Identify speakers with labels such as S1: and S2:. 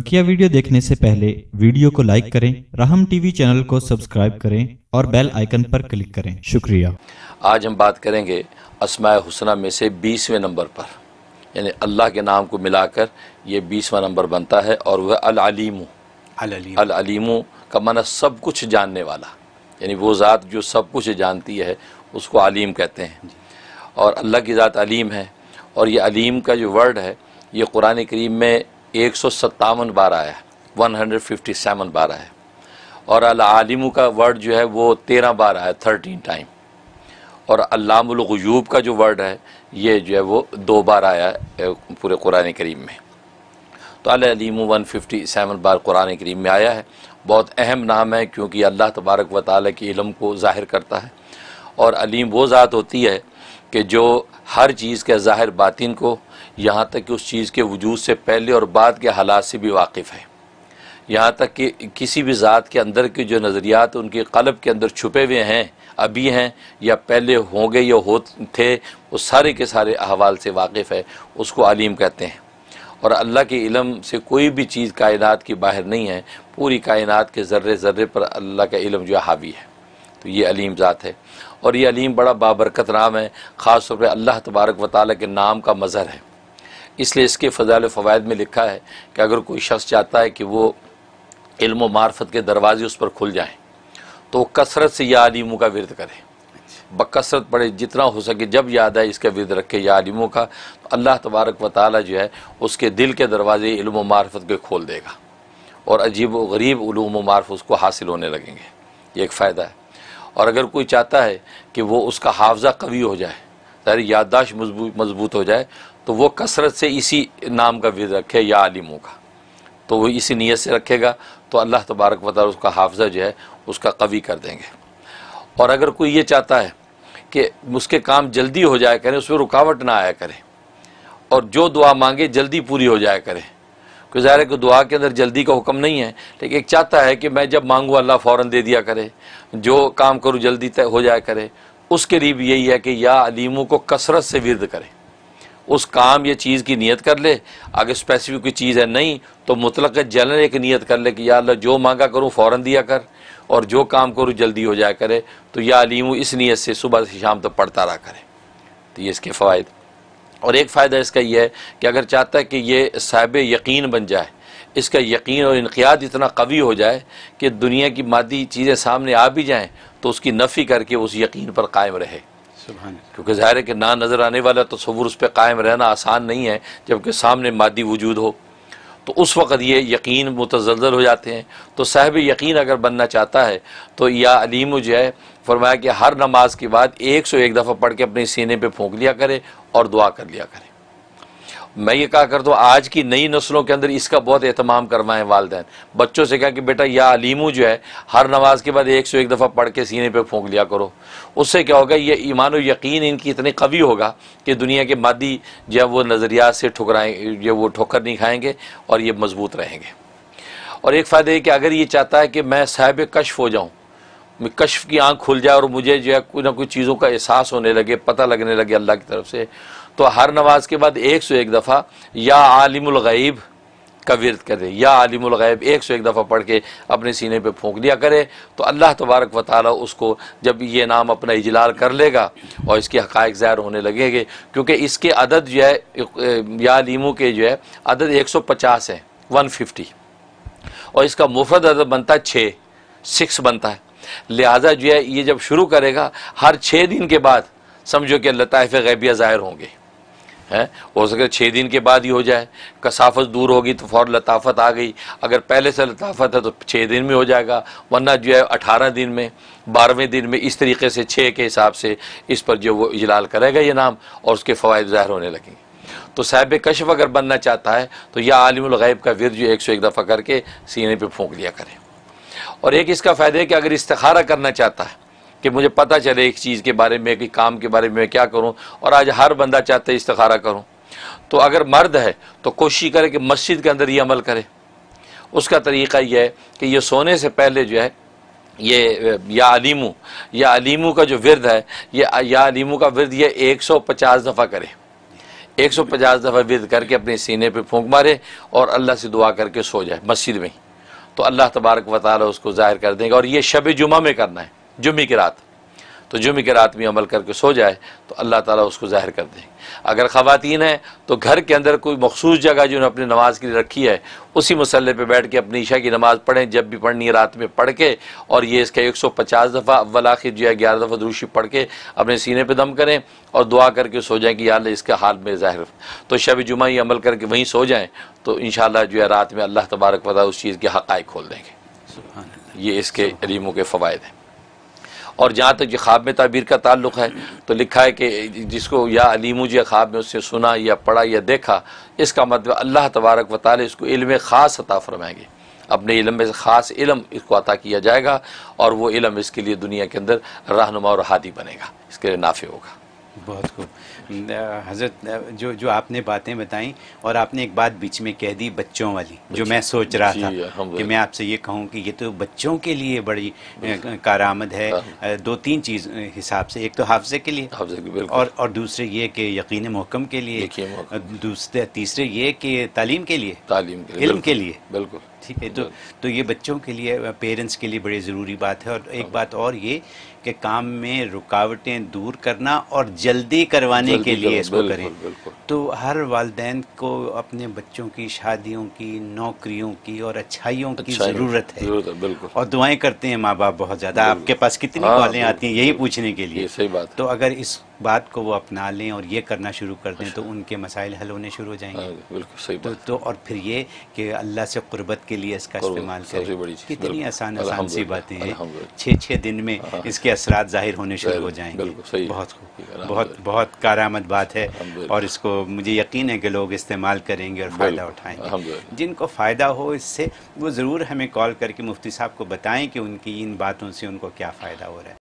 S1: बकिया वीडियो देखने से पहले वीडियो को लाइक करें राहम टीवी चैनल को सब्सक्राइब करें और बेल आइकन पर क्लिक करें शुक्रिया
S2: आज हम बात करेंगे असमाय हुसना में से बीसवें नंबर पर यानी अल्लाह के नाम को मिलाकर ये बीसवा नंबर बनता है और वह अलीमू अलीमू का माना सब कुछ जानने वाला यानी वो ज़ात जो सब कुछ जानती है उसको अलीम कहते हैं और अल्लाह की ज़ात अलीम है और ये अलीम का जो वर्ड है ये कुरान करीम में एक सौ सत्तावन बार आया है वन हंड्रेड फिफ्टी सेवन बार आया और अलामू का वर्ड जो है वो तेरह बार आया थर्टीन टाइम और अलामूब का जो वर्ड है ये जो है वो दो बार आया पूरे कुरान करीम में तो अलीमू वन फिफ्टी सेवन बार कुरान करीम में आया है बहुत अहम नाम है क्योंकि अल्लाह तबारक व के इलम को ज़ाहिर करता है और अलीम वो ज़ात होती है कि जो हर चीज़ के ज़ाहिर बातिन को यहाँ तक कि उस चीज़ के वजूद से पहले और बाद के हालात से भी वाकिफ़ है यहाँ तक कि किसी भी ज़ात के अंदर के जो नज़रियात उनके कलब के अंदर छुपे हुए हैं अभी हैं या पहले होंगे या हो थे वो सारे के सारे अहवाल से वाकिफ़ है उसको आलिम कहते हैं और अल्लाह के इलम से कोई भी चीज़ कायनात की बाहर नहीं है पूरी कायनात के ज़र्रे ज़र्रे पर अल्लाह का इलम जो हावी है तो ये अलीम ज़ात है और ये अलीम बड़ा बाबरकत नाम है ख़ास तौर पर अल्लाह तबारक व ताल के नाम का मज़र है इसलिए इसके फ़जाल फ़वाद में लिखा है कि अगर कोई शख्स चाहता है कि वो इल्म मार्फत के दरवाजे उस पर खुल जाएँ तो कसरत से या आलिमों का विरद करे बकसरत पढ़े जितना हो सके जब याद आए इसका विरद रखे या आलिमों का तो अल्लाह तबारक व ताली जो है उसके दिल के दरवाजे इल्म मार्फत के खोल देगा और अजीब व गरीब ूम मार्फ उसको हासिल होने लगेंगे ये एक फ़ायदा है और अगर कोई चाहता है कि वो उसका हाफजा कवी हो जाए सारी याददाश्त मजबूत हो जाए तो वो कसरत से इसी नाम का विद रखे या आलिमों का तो वो इसी नीयत से रखेगा तो अल्लाह तबारक वाल उसका हाफजा जो है उसका कवी कर देंगे और अगर कोई ये चाहता है कि उसके काम जल्दी हो जाया करें उसमें रुकावट ना आया करें और जो दुआ मांगे जल्दी पूरी हो जाया करें कि ज़ाहिर है कि दुआ के अंदर जल्दी का हुक्म नहीं है लेकिन एक चाहता है कि मैं जब मांगूँ अल्लाह फ़ौर दे दिया करे जो काम करूँ जल्दी तय हो जाया करे उसके लिए भी यही है कि या अलीमों को कसरत से विरद करें उस काम या चीज़ की नीयत कर ले अगर स्पेसिफिक कोई चीज़ है नहीं तो मुतलक जनरल एक नीयत कर ले कि या अल्लाह जो मांगा करूँ फ़ौर दिया कर और जो काम करूँ जल्दी हो जाया करे तो या अलीमू इस नीयत से सुबह से शाम तक तो पढ़ता रहा करे तो ये इसके फ़वाद और एक फ़ायदा इसका यह है कि अगर चाहता है कि ये साहब यकीन बन जाए इसका यकीन और इनकियाद इतना कवी हो जाए कि दुनिया की मादी चीज़ें सामने आ भी जाएँ तो उसकी नफ़ी करके उस यकीन पर कायम रहे
S1: क्योंकि
S2: ज़ाहिर है कि ना नज़र आने वाला तस्वूर उस पर कायम रहना आसान नहीं है जबकि सामने मादी वजूद हो तो उस वक़्त ये यकीन मुतजल हो जाते हैं तो साहब यकीन अगर बनना चाहता है तो या अलीम जो है फरमाया कि हर नमाज के बाद एक सौ एक दफ़ा पढ़ के अपने सीने पर फोंक लिया करे और दुआ कर लिया करे मैं ये कहा करता हूँ आज की नई नस्लों के अंदर इसका बहुत अहतमाम करना है वालदेन बच्चों से कहा कि बेटा या अलीमू जो है हर नमाज के बाद एक सौ एक दफ़ा पढ़ के सीने पे फूंक लिया करो उससे क्या होगा ये ईमान और यकीन इनकी इतने कवी होगा कि दुनिया के मादी जो है वो नज़रियात से ठुकराएँ जो वो ठोकर नहीं खाएँगे और ये मजबूत रहेंगे और एक फ़ायदा ये कि अगर ये चाहता है कि मैं साहब कशफ हो जाऊँ मैं कशफ की आँख खुल जाए और मुझे जो है कुछ ना कुछ चीज़ों का एहसास होने लगे पता लगने लगे अल्लाह की तरफ से तो हर नमाज के बाद एक सौ एक दफ़ा या आलिमगैब का विरत करे या आलिमगैब एक सौ एक दफ़ा पढ़ के अपने सीने पे फूंक दिया करे तो अल्लाह तबारक व ताली उसको जब ये नाम अपना इजलाल कर लेगा और इसके हक़ ज़ाहिर होने लगेंगे क्योंकि इसके अदद जो है या आलिमों के जो है अदद एक सौ पचास है वन फिफ्टी और इसका मुफरद अदद बनता है छः सिक्स बनता है लिहाजा जो है ये जब शुरू करेगा हर छः दिन के बाद समझो कि लताइफ़ गैबिया ज़ाहिर होंगे है हो सके छः दिन के बाद ही हो जाए कसाफत दूर होगी तो फ़ौर लताफत आ गई अगर पहले से लताफत है तो छः दिन में हो जाएगा वरना जो है अठारह दिन में बारहवें दिन में इस तरीके से छः के हिसाब से इस पर जो वो इजलाल करेगा ये नाम और उसके फ़वाद ज़ाहिर होने लगेंगे तो साहब कशफ अगर बनना चाहता है तो यह आलिमगैब का विर जो एक सौ एक दफ़ा करके सीने पर फूँक दिया करें और एक इसका फ़ायदा है कि अगर इस्तारा करना चाहता है कि मुझे पता चले एक चीज़ के बारे में कि काम के बारे में क्या करूँ और आज हर बंदा चाहता है इस्तारा करूँ तो अगर मर्द है तो कोशिश करे कि मस्जिद के अंदर ये अमल करे उसका तरीका यह है कि ये सोने से पहले जो है ये या अलीमू या अलीमू का जो विरद है ये या अलीमू का विरद ये एक सौ पचास दफ़ा करे एक सौ पचास दफ़ा विरद करके अपने सीने पे फूंक मारे और अल्लाह से दुआ करके सो जाए मस्जिद में ही तो अल्लाह तबारक वाली उसको ज़ाहिर कर देंगे और ये शब जुमा में करना है जुम्मे की रात तो जुम्मे की रात में अमल करके सो जाए तो अल्लाह ताला उसको ज़ाहिर कर दें अगर ख़वातीन है तो घर के अंदर कोई मखसूस जगह जो अपनी नमाज के लिए रखी है उसी मसल्ले पर बैठ के अपनी ईशा की नमाज़ पढ़ें जब भी पढ़नी है रात में पढ़ के और ये इसका एक सौ पचास दफ़ा अव्वल आखिर जो है ग्यारह दफ़ा दूशी पढ़ के अपने सीने पर दम करें और दुआ करके सो जाएँ कि यार इसका हाल में ज़ाहिर तो शब जुमा ही अमल करके वहीं सो जाएँ तो इन जो है रात में अल्लाह तबारक वाली उस चीज़ के हक़ खोल देंगे ये इसके रीमों के फ़वाद हैं और जहाँ तक जो ख्वाब में तबीर का ताल्लुक है तो लिखा है कि जिसको या अलीमू मुझे ख्वाब में उससे सुना या पढ़ा या देखा इसका मतलब अल्लाह तबारक व ताली इसको इल्म ख़ास अता फरमाएंगे अपने इलम में ख़ास इलम इसको अता किया जाएगा और वो इलम इसके लिए दुनिया के अंदर रहनुमा और हादी बनेगा इसके लिए नाफे होगा
S1: बहुत खूब हजरत जो जो आपने बातें बताई और आपने एक बात बीच में कह दी बच्चों वाली बच्चों, जो मैं सोच रहा था कि मैं आपसे ये कहूँ कि ये तो बच्चों के लिए बड़ी कारामद है हाँ। दो तीन चीज़ हिसाब से एक तो हाफजे के लिए और और दूसरे ये कि यकीन महकम के लिए दूसरे तीसरे ये कि तालीम के लिए तालीम के लिए बिल्कुल ठीक है तो तो ये बच्चों के लिए पेरेंट्स के लिए बड़ी ज़रूरी बात है और एक हाँ। बात और ये कि काम में रुकावटें दूर करना और जल्दी करवाने जल्दी के लिए इसको बिल्कुल, करें बिल्कुल। तो हर वालदेन को अपने बच्चों की शादियों की नौकरियों की और अच्छाइयों की ज़रूरत है, है और दुआएं करते हैं माँ बाप बहुत ज़्यादा आपके पास कितनी कॉलें हाँ, आती हैं यही पूछने के लिए सही बात तो अगर इस बात को वो अपना लें और ये करना शुरू कर दें अच्छा। तो उनके मसाइल हल होने शुरू हो जाएंगे हाँ, बिल्कुल सही तो, तो और फिर ये कि अल्लाह से कुर्बत के लिए इसका इस्तेमाल करें कितनी आसान आसान सी बातें हैं छः छः दिन में हाँ, हाँ। इसके असरात ज़ाहिर होने शुरू हो जाएंगे बहुत बहुत बहुत कारामद बात है और इसको मुझे यकीन है कि लोग इस्तेमाल करेंगे और फ़ायदा उठाएंगे जिनको फ़ायदा हो इससे वो ज़रूर हमें कॉल करके मुफ्ती साहब को बताएं कि उनकी इन बातों से उनको क्या फ़ायदा हो रहा है